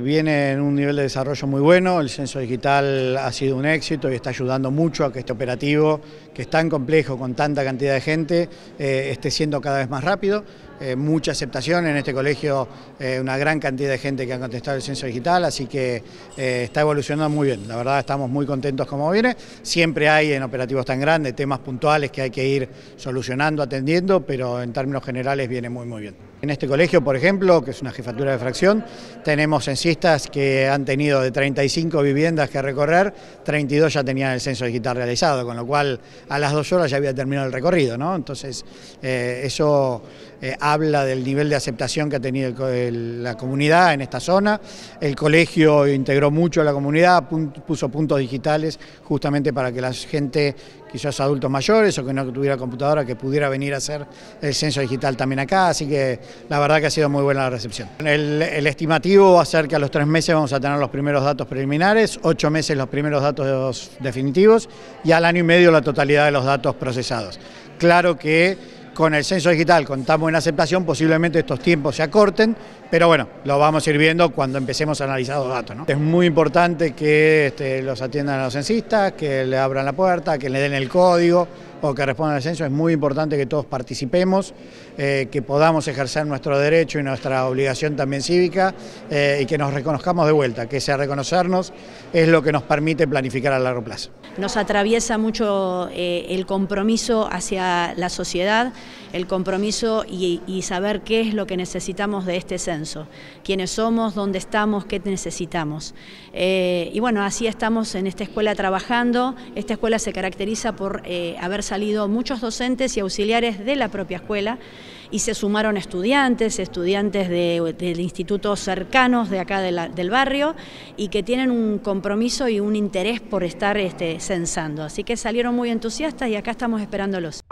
Viene en un nivel de desarrollo muy bueno, el censo digital ha sido un éxito y está ayudando mucho a que este operativo, que es tan complejo con tanta cantidad de gente, eh, esté siendo cada vez más rápido. Eh, mucha aceptación en este colegio, eh, una gran cantidad de gente que ha contestado el censo digital, así que está evolucionando muy bien. La verdad estamos muy contentos como viene. Siempre hay en operativos tan grandes temas puntuales que hay que ir solucionando, atendiendo, pero en términos generales viene muy muy bien. En este colegio, por ejemplo, que es una jefatura de fracción, tenemos censistas que han tenido de 35 viviendas que recorrer, 32 ya tenían el censo digital realizado, con lo cual a las dos horas ya había terminado el recorrido, ¿no? Entonces, eh, eso eh, habla del nivel de aceptación que ha tenido la comunidad en esta zona. El colegio integró mucho a la comunidad, puso puntos digitales justamente para que la gente quizás adultos mayores o que no tuviera computadora que pudiera venir a hacer el censo digital también acá, así que la verdad que ha sido muy buena la recepción. El, estimativo va a ser que a los tres meses vamos a tener los primeros datos preliminares, ocho meses los primeros datos definitivos y al año y medio la totalidad de los datos procesados. Claro que con el censo digital, contamos en aceptación, posiblemente estos tiempos se acorten, pero bueno, lo vamos a ir viendo cuando empecemos a analizar los datos. Es muy importante que este, los atiendan a los censistas, que le abran la puerta, que le den el código, o que respondan al censo, es muy importante que todos participemos, eh, que podamos ejercer nuestro derecho y nuestra obligación también cívica eh, y que nos reconozcamos de vuelta, que sea reconocernos es lo que nos permite planificar a largo plazo. Nos atraviesa mucho eh, el compromiso hacia la sociedad, el compromiso y, y saber qué es lo que necesitamos de este censo, quiénes somos, dónde estamos, qué necesitamos. y bueno, así estamos en esta escuela trabajando, esta escuela se caracteriza por haber salido muchos docentes y auxiliares de la propia escuela y se sumaron estudiantes, estudiantes de, institutos cercanos de acá del barrio y que tienen un compromiso y un interés por estar este, censando. Así que salieron muy entusiastas y acá estamos esperándolos.